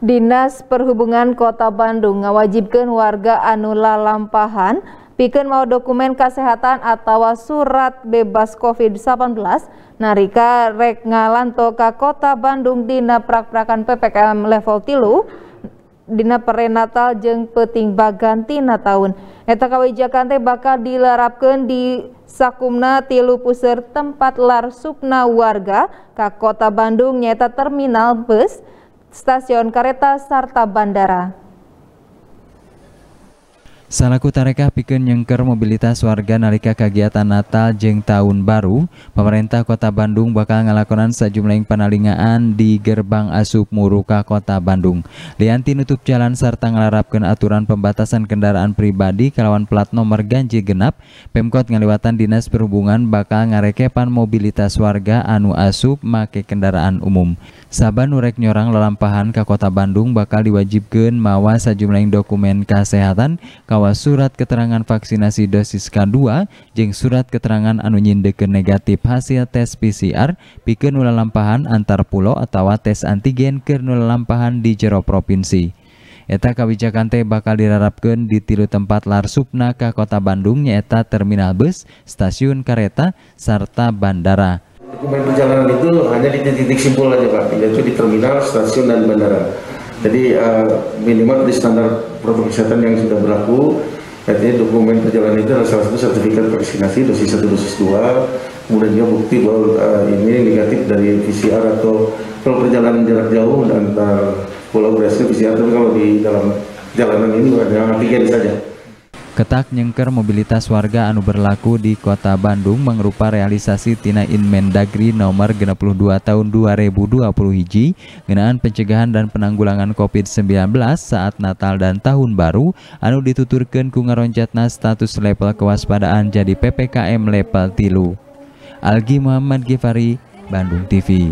Dinas Perhubungan Kota Bandung mewajibkan warga anula lampahan pikir mau dokumen kesehatan atau surat bebas COVID-19 narika rek ngalanto ke Kota Bandung dina prak-prakan PPKM level tilu dina perenatal jeng peting na tahun eta kawijakan teh bakal dilarapkan di Sakumna tilu Puser tempat lar subna warga ke Kota Bandung nyata terminal bus stasiun kereta serta bandara. Salaku tarekah pikir nyengker mobilitas warga nalika kegiatan Natal jeng tahun baru, pemerintah Kota Bandung bakal sejumlah yang penalingaan di gerbang asup Muruka Kota Bandung. Lianti nutup jalan serta ngelarapkan aturan pembatasan kendaraan pribadi kelawan plat nomor ganjil genap, Pemkot ngeliwatan Dinas Perhubungan bakal ngarekepan mobilitas warga anu asup make kendaraan umum. Saban urek nyorang lelampahan ke Kota Bandung bakal diwajibkan mawa yang dokumen kesehatan kawan utawa surat keterangan vaksinasi dosis K2 jeng surat keterangan anu nyindeke negatif hasil tes PCR pikeun nulalampahan antar pulau atau tes antigen ke nulalampahan di jero provinsi. Eta kebijakan teh bakal dirarapkan di tilu tempat Larsupna ke kota Bandung nyeta terminal bus, stasiun kereta, serta bandara. Dokumen perjalanan itu hanya di titik-titik simpul aja Pak, yaitu di terminal, stasiun, dan bandara. Jadi uh, minimal di standar protokol kesehatan yang sudah berlaku, artinya dokumen perjalanan itu adalah salah satu sertifikat vaksinasi dosis 1 dosis 2, kemudian juga bukti bahwa uh, ini negatif dari PCR atau kalau perjalanan jarak jauh antar eh, pulau berhasil PCR, tapi kalau di dalam jalanan ini ada antigen saja. Ketak nyengker mobilitas warga anu berlaku di kota Bandung mengrupa realisasi tina Inmen Dagri nomor 62 tahun 2020 hiji genaan pencegahan dan penanggulangan COVID-19 saat Natal dan Tahun Baru anu dituturkan ku ngeroncatna status level kewaspadaan jadi PPKM level tilu. Algi Muhammad Gifari, Bandung TV